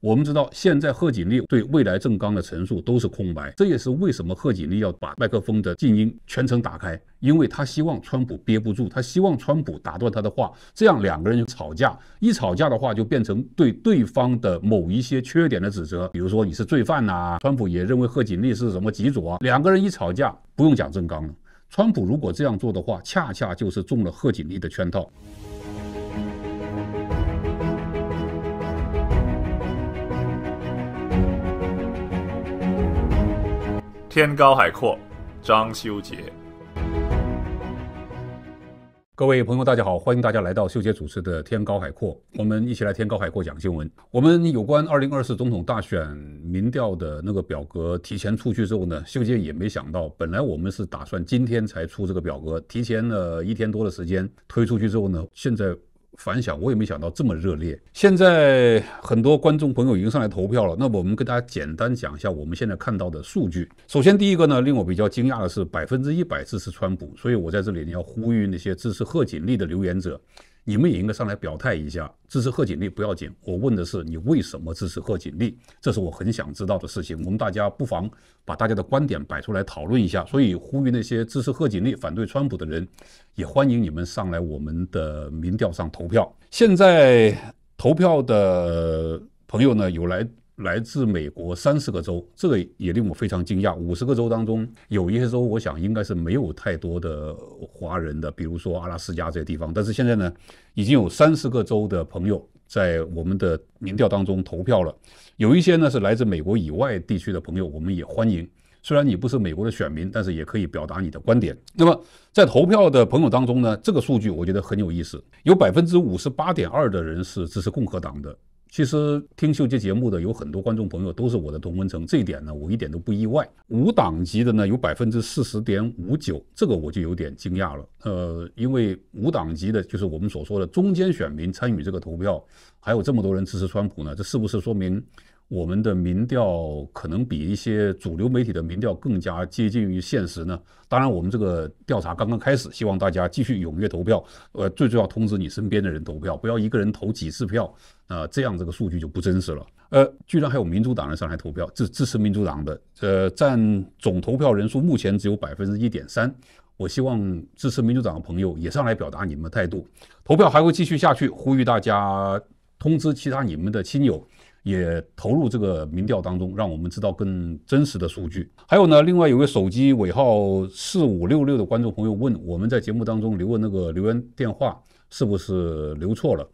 我们知道，现在贺锦丽对未来正刚的陈述都是空白，这也是为什么贺锦丽要把麦克风的静音全程打开，因为他希望川普憋不住，他希望川普打断他的话，这样两个人就吵架，一吵架的话就变成对对方的某一些缺点的指责，比如说你是罪犯呐，川普也认为贺锦丽是什么极左啊，两个人一吵架，不用讲正刚了，川普如果这样做的话，恰恰就是中了贺锦丽的圈套。天高海阔，张修杰。各位朋友，大家好，欢迎大家来到秀杰主持的《天高海阔》，我们一起来《天高海阔》讲新闻。我们有关二零二四总统大选民调的那个表格提前出去之后呢，秀杰也没想到，本来我们是打算今天才出这个表格，提前了一天多的时间推出去之后呢，现在。反响我也没想到这么热烈，现在很多观众朋友已经上来投票了。那么我们跟大家简单讲一下我们现在看到的数据。首先第一个呢，令我比较惊讶的是百分之一百支持川普，所以我在这里呢要呼吁那些支持贺锦丽的留言者。你们也应该上来表态一下，支持贺锦丽不要紧。我问的是你为什么支持贺锦丽，这是我很想知道的事情。我们大家不妨把大家的观点摆出来讨论一下。所以呼吁那些支持贺锦丽、反对川普的人，也欢迎你们上来我们的民调上投票。现在投票的朋友呢，有来。来自美国三十个州，这个也令我非常惊讶。五十个州当中，有一些州，我想应该是没有太多的华人的，比如说阿拉斯加这些地方。但是现在呢，已经有三十个州的朋友在我们的民调当中投票了。有一些呢是来自美国以外地区的朋友，我们也欢迎。虽然你不是美国的选民，但是也可以表达你的观点。那么在投票的朋友当中呢，这个数据我觉得很有意思，有百分之五十八点二的人是支持共和党的。其实听秀杰节目的有很多观众朋友都是我的同温层，这一点呢我一点都不意外。无党籍的呢有百分之四十点五九，这个我就有点惊讶了。呃，因为无党籍的就是我们所说的中间选民参与这个投票，还有这么多人支持川普呢，这是不是说明？我们的民调可能比一些主流媒体的民调更加接近于现实呢。当然，我们这个调查刚刚开始，希望大家继续踊跃投票。呃，最重要通知你身边的人投票，不要一个人投几次票啊，这样这个数据就不真实了。呃，居然还有民主党人上来投票，支支持民主党的，呃，占总投票人数目前只有百分之一点三。我希望支持民主党的朋友也上来表达你们的态度。投票还会继续下去，呼吁大家通知其他你们的亲友。也投入这个民调当中，让我们知道更真实的数据。还有呢，另外有个手机尾号四五六六的观众朋友问，我们在节目当中留的那个留言电话是不是留错了？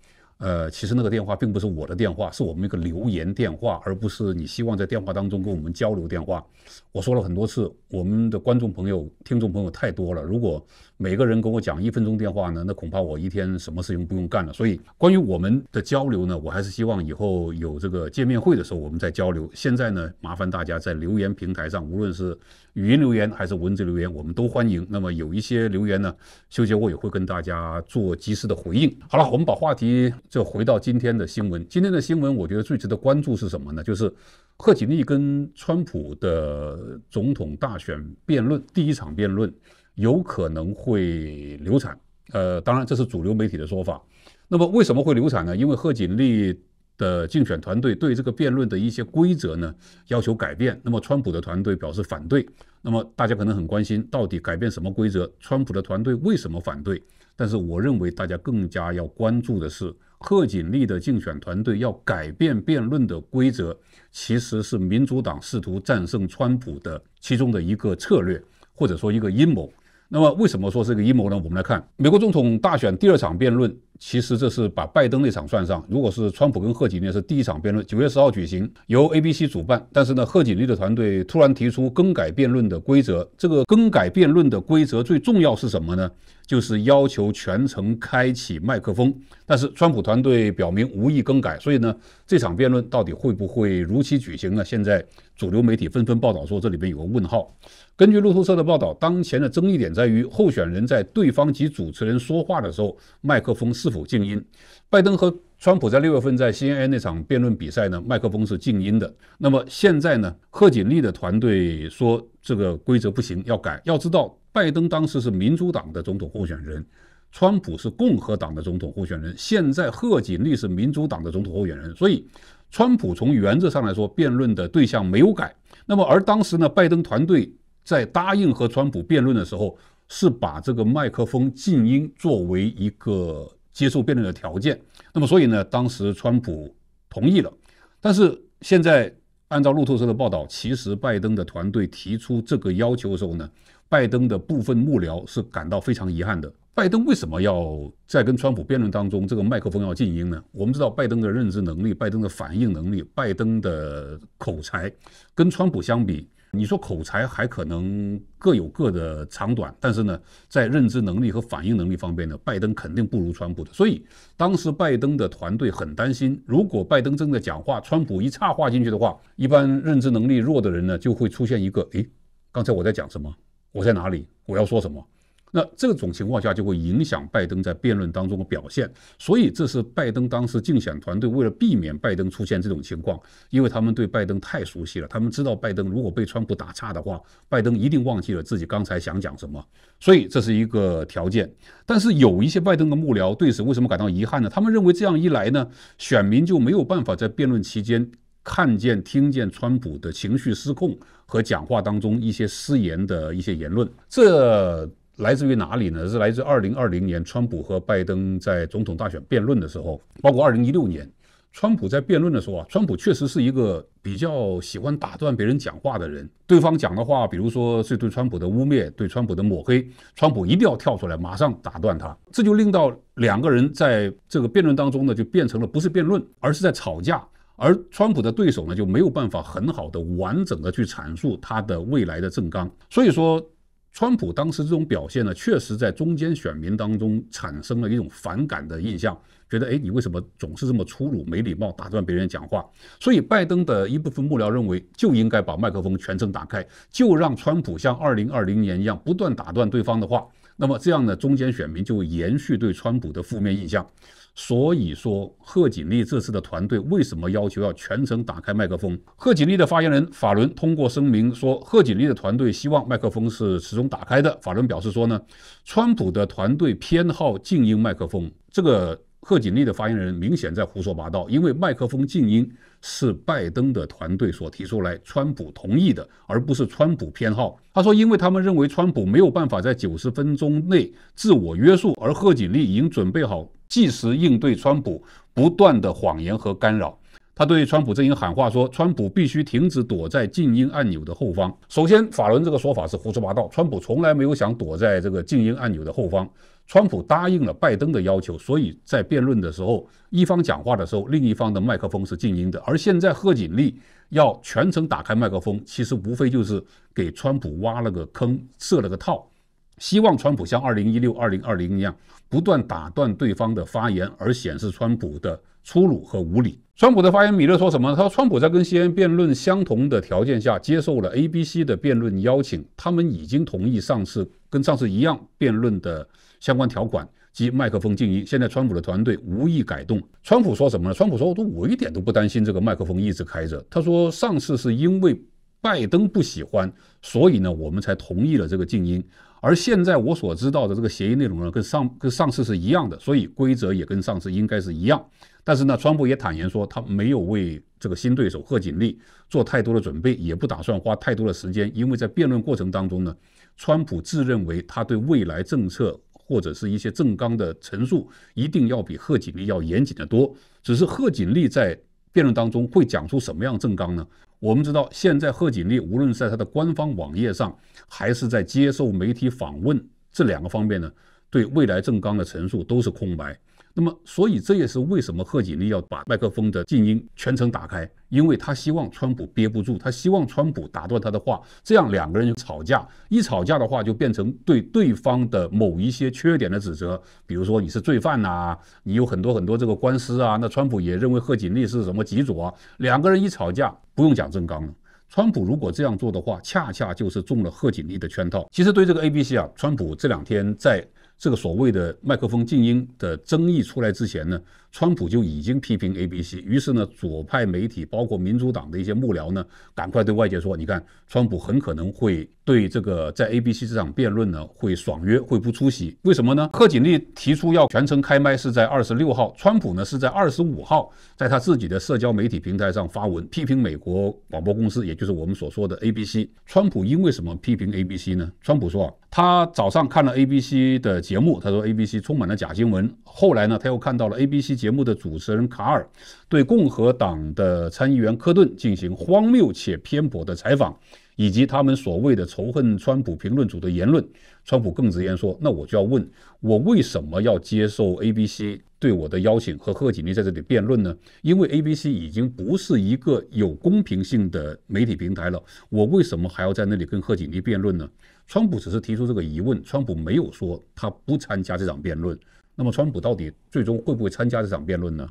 呃，其实那个电话并不是我的电话，是我们一个留言电话，而不是你希望在电话当中跟我们交流电话。我说了很多次，我们的观众朋友、听众朋友太多了，如果每个人跟我讲一分钟电话呢，那恐怕我一天什么事情不用干了。所以，关于我们的交流呢，我还是希望以后有这个见面会的时候，我们再交流。现在呢，麻烦大家在留言平台上，无论是语音留言还是文字留言，我们都欢迎。那么有一些留言呢，修杰我也会跟大家做及时的回应。好了，我们把话题。就回到今天的新闻，今天的新闻我觉得最值得关注是什么呢？就是贺锦丽跟川普的总统大选辩论，第一场辩论有可能会流产。呃，当然这是主流媒体的说法。那么为什么会流产呢？因为贺锦丽的竞选团队对这个辩论的一些规则呢要求改变，那么川普的团队表示反对。那么大家可能很关心，到底改变什么规则？川普的团队为什么反对？但是我认为大家更加要关注的是，贺锦丽的竞选团队要改变辩论的规则，其实是民主党试图战胜川普的其中的一个策略，或者说一个阴谋。那么为什么说是个阴谋呢？我们来看美国总统大选第二场辩论。其实这是把拜登那场算上。如果是川普跟贺锦丽是第一场辩论，九月十号举行，由 ABC 主办。但是呢，贺锦丽的团队突然提出更改辩论的规则。这个更改辩论的规则最重要是什么呢？就是要求全程开启麦克风。但是川普团队表明无意更改，所以呢，这场辩论到底会不会如期举行呢？现在主流媒体纷纷报道说这里边有个问号。根据路透社的报道，当前的争议点在于候选人在对方及主持人说话的时候麦克风是否静音？拜登和川普在六月份在 CNN 那场辩论比赛呢，麦克风是静音的。那么现在呢，贺锦丽的团队说这个规则不行，要改。要知道，拜登当时是民主党的总统候选人，川普是共和党的总统候选人。现在贺锦丽是民主党的总统候选人，所以，川普从原则上来说，辩论的对象没有改。那么而当时呢，拜登团队在答应和川普辩论的时候，是把这个麦克风静音作为一个。接受辩论的条件，那么所以呢，当时川普同意了，但是现在按照路透社的报道，其实拜登的团队提出这个要求的时候呢，拜登的部分幕僚是感到非常遗憾的。拜登为什么要在跟川普辩论当中这个麦克风要静音呢？我们知道拜登的认知能力、拜登的反应能力、拜登的口才，跟川普相比。你说口才还可能各有各的长短，但是呢，在认知能力和反应能力方面呢，拜登肯定不如川普的。所以当时拜登的团队很担心，如果拜登正在讲话，川普一插话进去的话，一般认知能力弱的人呢，就会出现一个诶，刚才我在讲什么？我在哪里？我要说什么？那这种情况下就会影响拜登在辩论当中的表现，所以这是拜登当时竞选团队为了避免拜登出现这种情况，因为他们对拜登太熟悉了，他们知道拜登如果被川普打岔的话，拜登一定忘记了自己刚才想讲什么，所以这是一个条件。但是有一些拜登的幕僚对此为什么感到遗憾呢？他们认为这样一来呢，选民就没有办法在辩论期间看见、听见川普的情绪失控和讲话当中一些失言的一些言论，这。来自于哪里呢？是来自2020年川普和拜登在总统大选辩论的时候，包括2016年川普在辩论的时候啊，川普确实是一个比较喜欢打断别人讲话的人。对方讲的话，比如说是对川普的污蔑、对川普的抹黑，川普一定要跳出来，马上打断他。这就令到两个人在这个辩论当中呢，就变成了不是辩论，而是在吵架。而川普的对手呢，就没有办法很好的完整的去阐述他的未来的政纲。所以说。川普当时这种表现呢，确实在中间选民当中产生了一种反感的印象，觉得哎，你为什么总是这么粗鲁、没礼貌，打断别人讲话？所以，拜登的一部分幕僚认为，就应该把麦克风全程打开，就让川普像二零二零年一样不断打断对方的话。那么，这样呢，中间选民就延续对川普的负面印象。所以说，贺锦丽这次的团队为什么要求要全程打开麦克风？贺锦丽的发言人法伦通过声明说，贺锦丽的团队希望麦克风是始终打开的。法伦表示说呢，川普的团队偏好静音麦克风。这个贺锦丽的发言人明显在胡说八道，因为麦克风静音是拜登的团队所提出来，川普同意的，而不是川普偏好。他说，因为他们认为川普没有办法在九十分钟内自我约束，而贺锦丽已经准备好。及时应对川普不断的谎言和干扰，他对川普阵营喊话说：“川普必须停止躲在静音按钮的后方。”首先，法伦这个说法是胡说八道。川普从来没有想躲在这个静音按钮的后方。川普答应了拜登的要求，所以在辩论的时候，一方讲话的时候，另一方的麦克风是静音的。而现在贺锦丽要全程打开麦克风，其实无非就是给川普挖了个坑，设了个套。希望川普像二零一六、二零二零一样，不断打断对方的发言，而显示川普的粗鲁和无理。川普的发言，米勒说什么？他说川普在跟 CNN 辩论相同的条件下接受了 ABC 的辩论邀请，他们已经同意上次跟上次一样辩论的相关条款及麦克风静音。现在川普的团队无意改动。川普说什么呢？川普说我一点都不担心这个麦克风一直开着。他说上次是因为拜登不喜欢，所以呢我们才同意了这个静音。而现在我所知道的这个协议内容呢，跟上跟上次是一样的，所以规则也跟上次应该是一样。但是呢，川普也坦言说，他没有为这个新对手贺锦丽做太多的准备，也不打算花太多的时间，因为在辩论过程当中呢，川普自认为他对未来政策或者是一些政纲的陈述，一定要比贺锦丽要严谨得多。只是贺锦丽在。辩论当中会讲出什么样政纲呢？我们知道，现在贺锦丽无论在她的官方网页上，还是在接受媒体访问这两个方面呢，对未来政纲的陈述都是空白。那么，所以这也是为什么贺锦丽要把麦克风的静音全程打开，因为他希望川普憋不住，他希望川普打断他的话，这样两个人就吵架。一吵架的话，就变成对对方的某一些缺点的指责，比如说你是罪犯呐，你有很多很多这个官司啊。那川普也认为贺锦丽是什么极左啊。两个人一吵架，不用讲正刚了。川普如果这样做的话，恰恰就是中了贺锦丽的圈套。其实对这个 A B C 啊，川普这两天在。这个所谓的麦克风静音的争议出来之前呢？川普就已经批评 ABC，于是呢，左派媒体包括民主党的一些幕僚呢，赶快对外界说：“你看，川普很可能会对这个在 ABC 这场辩论呢，会爽约，会不出席。为什么呢？贺锦丽提出要全程开麦是在二十六号，川普呢是在二十五号，在他自己的社交媒体平台上发文批评美国广播公司，也就是我们所说的 ABC。川普因为什么批评 ABC 呢？川普说，他早上看了 ABC 的节目，他说 ABC 充满了假新闻。后来呢，他又看到了 ABC。节目的主持人卡尔对共和党的参议员科顿进行荒谬且偏颇的采访，以及他们所谓的仇恨川普评论组的言论，川普更直言说：“那我就要问我为什么要接受 ABC 对我的邀请和贺锦丽在这里辩论呢？因为 ABC 已经不是一个有公平性的媒体平台了，我为什么还要在那里跟贺锦丽辩论呢？”川普只是提出这个疑问，川普没有说他不参加这场辩论。那么，川普到底最终会不会参加这场辩论呢？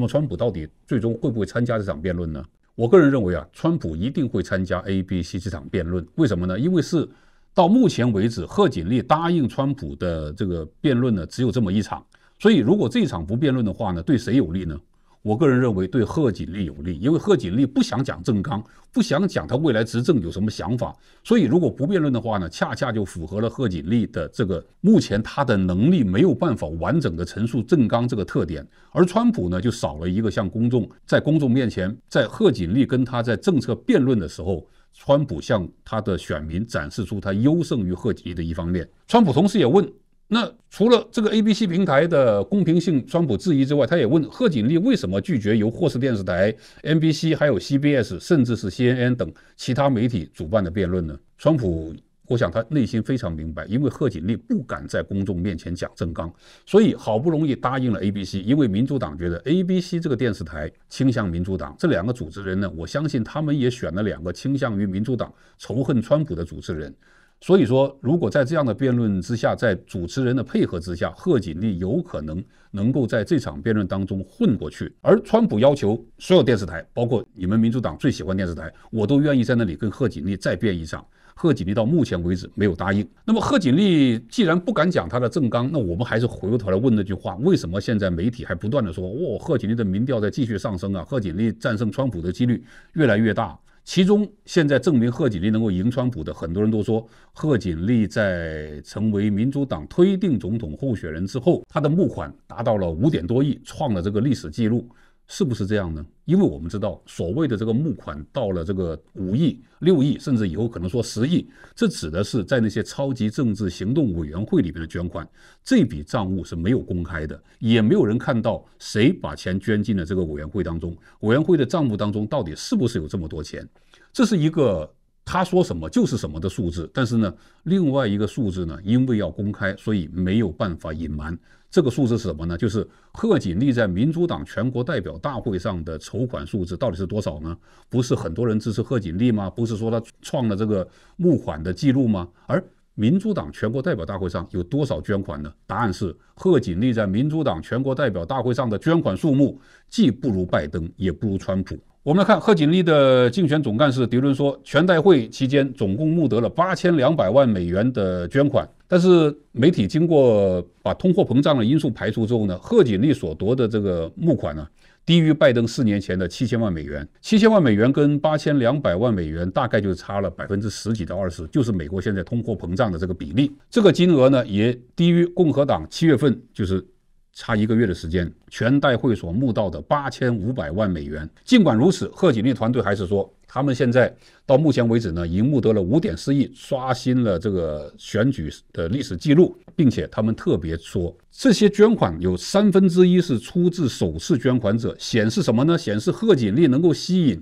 那么，川普到底最终会不会参加这场辩论呢？我个人认为啊，川普一定会参加 A、B、C 这场辩论。为什么呢？因为是到目前为止，贺锦丽答应川普的这个辩论呢，只有这么一场。所以，如果这一场不辩论的话呢，对谁有利呢？我个人认为对贺锦丽有利，因为贺锦丽不想讲正纲，不想讲他未来执政有什么想法，所以如果不辩论的话呢，恰恰就符合了贺锦丽的这个目前他的能力没有办法完整地陈述正纲这个特点，而川普呢就少了一个向公众在公众面前，在贺锦丽跟他在政策辩论的时候，川普向他的选民展示出他优胜于贺锦丽的一方面。川普同时也问。那除了这个 ABC 平台的公平性，川普质疑之外，他也问贺锦丽为什么拒绝由霍氏电视台、NBC 还有 CBS，甚至是 CNN 等其他媒体主办的辩论呢？川普，我想他内心非常明白，因为贺锦丽不敢在公众面前讲正刚，所以好不容易答应了 ABC，因为民主党觉得 ABC 这个电视台倾向民主党，这两个主持人呢，我相信他们也选了两个倾向于民主党、仇恨川普的主持人。所以说，如果在这样的辩论之下，在主持人的配合之下，贺锦丽有可能能够在这场辩论当中混过去。而川普要求所有电视台，包括你们民主党最喜欢电视台，我都愿意在那里跟贺锦丽再辩一场。贺锦丽到目前为止没有答应。那么贺锦丽既然不敢讲她的正纲，那我们还是回过头来问那句话：为什么现在媒体还不断的说，哦，贺锦丽的民调在继续上升啊，贺锦丽战胜川普的几率越来越大？其中，现在证明贺锦丽能够赢川普的很多人都说，贺锦丽在成为民主党推定总统候选人之后，她的募款达到了五点多亿，创了这个历史记录。是不是这样呢？因为我们知道，所谓的这个募款到了这个五亿、六亿，甚至以后可能说十亿，这指的是在那些超级政治行动委员会里面的捐款。这笔账务是没有公开的，也没有人看到谁把钱捐进了这个委员会当中。委员会的账目当中到底是不是有这么多钱，这是一个。他说什么就是什么的数字，但是呢，另外一个数字呢，因为要公开，所以没有办法隐瞒。这个数字是什么呢？就是贺锦丽在民主党全国代表大会上的筹款数字到底是多少呢？不是很多人支持贺锦丽吗？不是说他创了这个募款的记录吗？而民主党全国代表大会上有多少捐款呢？答案是，贺锦丽在民主党全国代表大会上的捐款数目既不如拜登，也不如川普。我们来看贺锦丽的竞选总干事迪伦说，全代会期间总共募得了八千两百万美元的捐款。但是媒体经过把通货膨胀的因素排除之后呢，贺锦丽所夺的这个募款呢，低于拜登四年前的七千万美元。七千万美元跟八千两百万美元大概就差了百分之十几到二十，就是美国现在通货膨胀的这个比例。这个金额呢，也低于共和党七月份就是。差一个月的时间，全代会所募到的八千五百万美元。尽管如此，贺锦丽团队还是说，他们现在到目前为止呢，已经募得了五点四亿，刷新了这个选举的历史记录，并且他们特别说，这些捐款有三分之一是出自首次捐款者，显示什么呢？显示贺锦丽能够吸引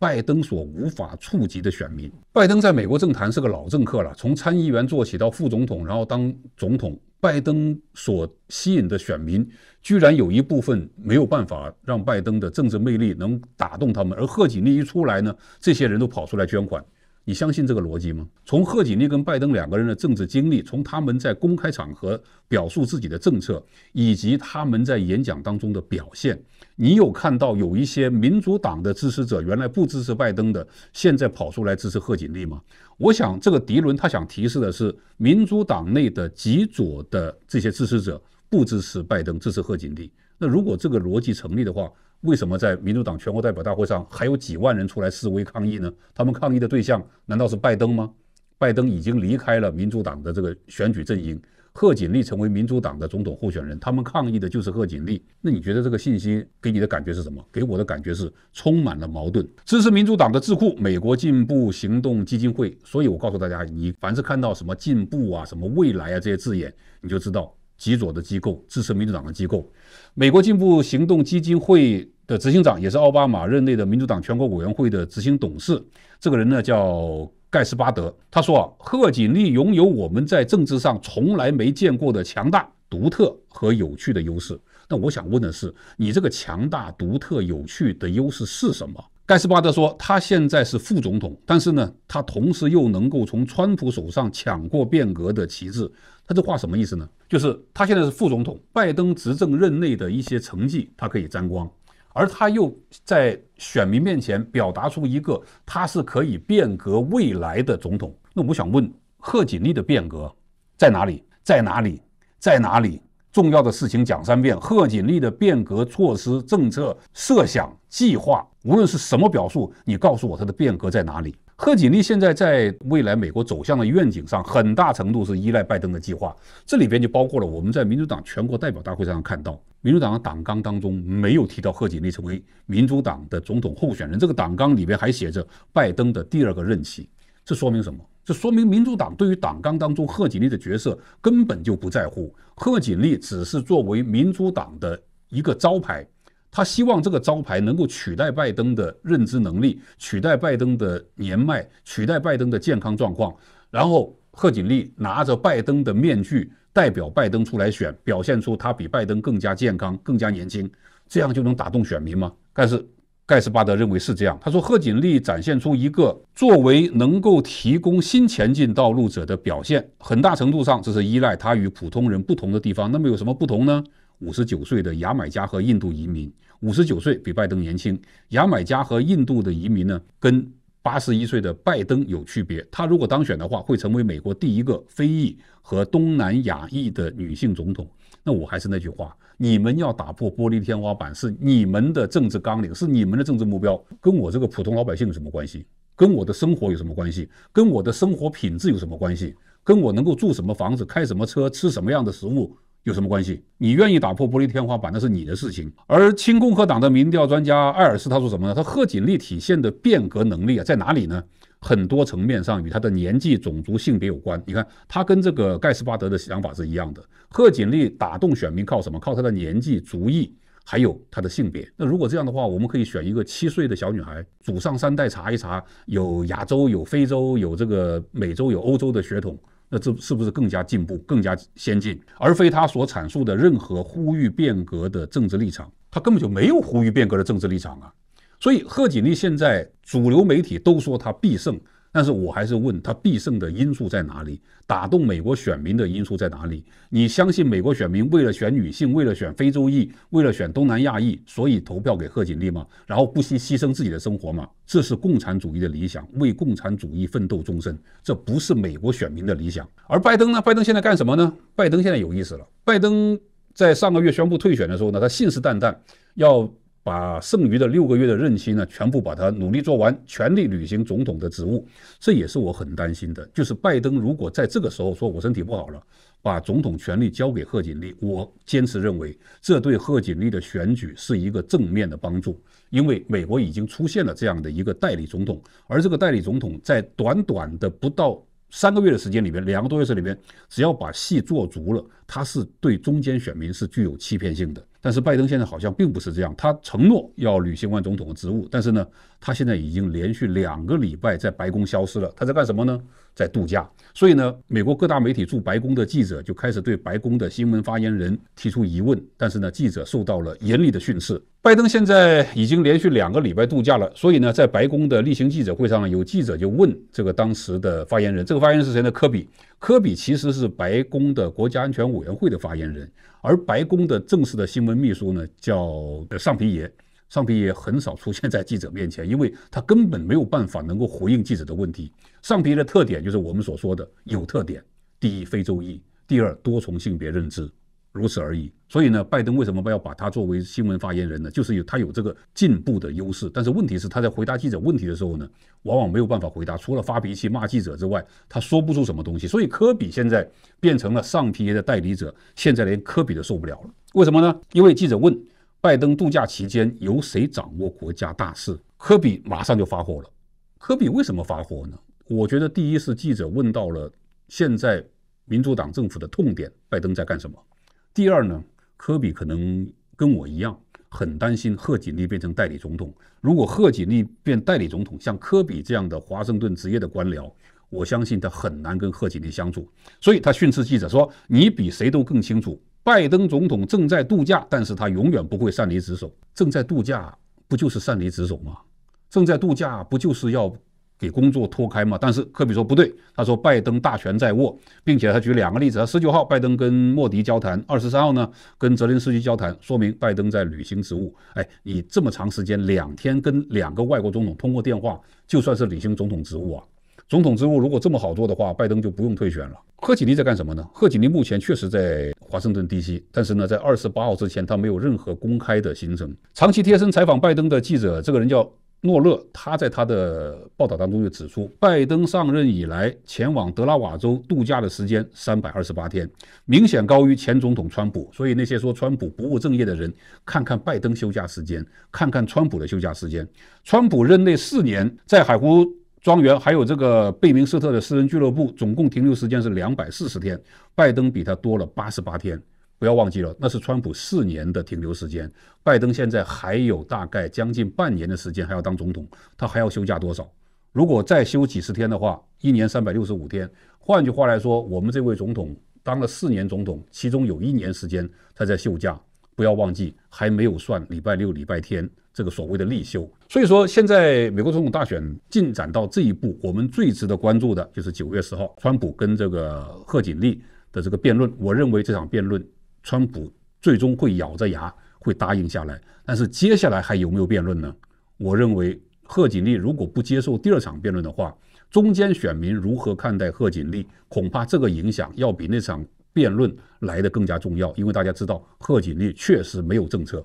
拜登所无法触及的选民。拜登在美国政坛是个老政客了，从参议员做起，到副总统，然后当总统。拜登所吸引的选民，居然有一部分没有办法让拜登的政治魅力能打动他们，而贺锦丽一出来呢，这些人都跑出来捐款。你相信这个逻辑吗？从贺锦丽跟拜登两个人的政治经历，从他们在公开场合表述自己的政策，以及他们在演讲当中的表现。你有看到有一些民主党的支持者原来不支持拜登的，现在跑出来支持贺锦丽吗？我想这个迪伦他想提示的是，民主党内的极左的这些支持者不支持拜登，支持贺锦丽。那如果这个逻辑成立的话，为什么在民主党全国代表大会上还有几万人出来示威抗议呢？他们抗议的对象难道是拜登吗？拜登已经离开了民主党的这个选举阵营。贺锦丽成为民主党的总统候选人，他们抗议的就是贺锦丽。那你觉得这个信息给你的感觉是什么？给我的感觉是充满了矛盾。支持民主党的智库美国进步行动基金会，所以我告诉大家，你凡是看到什么进步啊、什么未来啊这些字眼，你就知道极左的机构、支持民主党的机构。美国进步行动基金会的执行长也是奥巴马任内的民主党全国委员会的执行董事，这个人呢叫。盖斯巴德他说啊，贺锦丽拥有我们在政治上从来没见过的强大、独特和有趣的优势。那我想问的是，你这个强大、独特、有趣的优势是什么？盖斯巴德说，他现在是副总统，但是呢，他同时又能够从川普手上抢过变革的旗帜。他这话什么意思呢？就是他现在是副总统，拜登执政任内的一些成绩，他可以沾光。而他又在选民面前表达出一个他是可以变革未来的总统，那我想问贺锦丽的变革在哪里？在哪里？在哪里？重要的事情讲三遍，贺锦丽的变革措施、政策设想、计划，无论是什么表述，你告诉我他的变革在哪里？贺锦丽现在在未来美国走向的愿景上，很大程度是依赖拜登的计划。这里边就包括了我们在民主党全国代表大会上看到，民主党的党纲当中没有提到贺锦丽成为民主党的总统候选人。这个党纲里边还写着拜登的第二个任期，这说明什么？这说明民主党对于党纲当中贺锦丽的角色根本就不在乎，贺锦丽只是作为民主党的一个招牌。他希望这个招牌能够取代拜登的认知能力，取代拜登的年迈，取代拜登的健康状况。然后贺锦丽拿着拜登的面具，代表拜登出来选，表现出他比拜登更加健康、更加年轻，这样就能打动选民吗？但是盖斯巴德认为是这样。他说：“贺锦丽展现出一个作为能够提供新前进道路者的表现，很大程度上这是依赖他与普通人不同的地方。那么有什么不同呢？”五十九岁的牙买加和印度移民，五十九岁比拜登年轻。牙买加和印度的移民呢，跟八十一岁的拜登有区别。他如果当选的话，会成为美国第一个非裔和东南亚裔的女性总统。那我还是那句话，你们要打破玻璃天花板是你们的政治纲领，是你们的政治目标，跟我这个普通老百姓有什么关系？跟我的生活有什么关系？跟我的生活品质有什么关系？跟我能够住什么房子、开什么车、吃什么样的食物？有什么关系？你愿意打破玻璃天花板那是你的事情。而亲共和党的民调专家艾尔斯他说什么呢？他贺锦丽体现的变革能力啊在哪里呢？很多层面上与他的年纪、种族、性别有关。你看他跟这个盖斯巴德的想法是一样的。贺锦丽打动选民靠什么？靠他的年纪、族裔，还有他的性别。那如果这样的话，我们可以选一个七岁的小女孩，祖上三代查一查，有亚洲、有非洲、有这个美洲、有欧洲的血统。那这是不是更加进步、更加先进，而非他所阐述的任何呼吁变革的政治立场？他根本就没有呼吁变革的政治立场啊！所以，贺锦丽现在主流媒体都说他必胜。但是我还是问他必胜的因素在哪里，打动美国选民的因素在哪里？你相信美国选民为了选女性，为了选非洲裔，为了选东南亚裔，所以投票给贺锦丽吗？然后不惜牺牲自己的生活吗？这是共产主义的理想，为共产主义奋斗终身，这不是美国选民的理想。而拜登呢？拜登现在干什么呢？拜登现在有意思了。拜登在上个月宣布退选的时候呢，他信誓旦旦要。把剩余的六个月的任期呢，全部把它努力做完，全力履行总统的职务，这也是我很担心的。就是拜登如果在这个时候说我身体不好了，把总统权力交给贺锦丽，我坚持认为这对贺锦丽的选举是一个正面的帮助，因为美国已经出现了这样的一个代理总统，而这个代理总统在短短的不到三个月的时间里面，两个多月时间里面，只要把戏做足了，他是对中间选民是具有欺骗性的。但是拜登现在好像并不是这样，他承诺要履行完总统的职务，但是呢？他现在已经连续两个礼拜在白宫消失了，他在干什么呢？在度假。所以呢，美国各大媒体驻白宫的记者就开始对白宫的新闻发言人提出疑问，但是呢，记者受到了严厉的训斥。拜登现在已经连续两个礼拜度假了，所以呢，在白宫的例行记者会上，有记者就问这个当时的发言人，这个发言人是谁呢？科比。科比其实是白宫的国家安全委员会的发言人，而白宫的正式的新闻秘书呢，叫上皮爷。上皮也很少出现在记者面前，因为他根本没有办法能够回应记者的问题。上皮的特点就是我们所说的有特点：，第一，非洲裔；，第二，多重性别认知，如此而已。所以呢，拜登为什么要把他作为新闻发言人呢？就是有他有这个进步的优势。但是问题是他在回答记者问题的时候呢，往往没有办法回答，除了发脾气骂记者之外，他说不出什么东西。所以科比现在变成了上皮的代理者，现在连科比都受不了了。为什么呢？因为记者问。拜登度假期间由谁掌握国家大事？科比马上就发火了。科比为什么发火呢？我觉得第一是记者问到了现在民主党政府的痛点，拜登在干什么。第二呢，科比可能跟我一样很担心贺锦丽变成代理总统。如果贺锦丽变代理总统，像科比这样的华盛顿职业的官僚，我相信他很难跟贺锦丽相处。所以他训斥记者说：“你比谁都更清楚。”拜登总统正在度假，但是他永远不会擅离职守。正在度假不就是擅离职守吗？正在度假不就是要给工作脱开吗？但是科比说不对，他说拜登大权在握，并且他举两个例子：，十九号拜登跟莫迪交谈，二十三号呢跟泽连斯基交谈，说明拜登在履行职务。哎，你这么长时间两天跟两个外国总统通过电话，就算是履行总统职务啊？总统职务如果这么好做的话，拜登就不用退选了。贺锦丽在干什么呢？贺锦丽目前确实在华盛顿 DC，但是呢，在二十八号之前，她没有任何公开的行程。长期贴身采访拜登的记者，这个人叫诺勒，他在他的报道当中就指出，拜登上任以来前往德拉瓦州度假的时间三百二十八天，明显高于前总统川普。所以那些说川普不务正业的人，看看拜登休假时间，看看川普的休假时间。川普任内四年，在海湖。庄园还有这个贝明斯特的私人俱乐部，总共停留时间是两百四十天。拜登比他多了八十八天。不要忘记了，那是川普四年的停留时间。拜登现在还有大概将近半年的时间还要当总统，他还要休假多少？如果再休几十天的话，一年三百六十五天。换句话来说，我们这位总统当了四年总统，其中有一年时间他在休假。不要忘记，还没有算礼拜六、礼拜天。这个所谓的立休，所以说现在美国总统大选进展到这一步，我们最值得关注的就是九月十号川普跟这个贺锦丽的这个辩论。我认为这场辩论，川普最终会咬着牙会答应下来，但是接下来还有没有辩论呢？我认为贺锦丽如果不接受第二场辩论的话，中间选民如何看待贺锦丽，恐怕这个影响要比那场辩论来的更加重要，因为大家知道贺锦丽确实没有政策。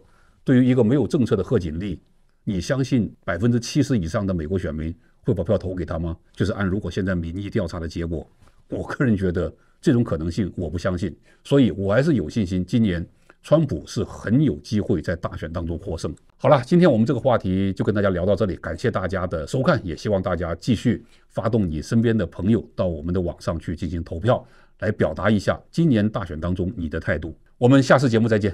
对于一个没有政策的贺锦丽，你相信百分之七十以上的美国选民会把票投给他吗？就是按如果现在民意调查的结果，我个人觉得这种可能性我不相信，所以我还是有信心，今年川普是很有机会在大选当中获胜。好了，今天我们这个话题就跟大家聊到这里，感谢大家的收看，也希望大家继续发动你身边的朋友到我们的网上去进行投票，来表达一下今年大选当中你的态度。我们下次节目再见。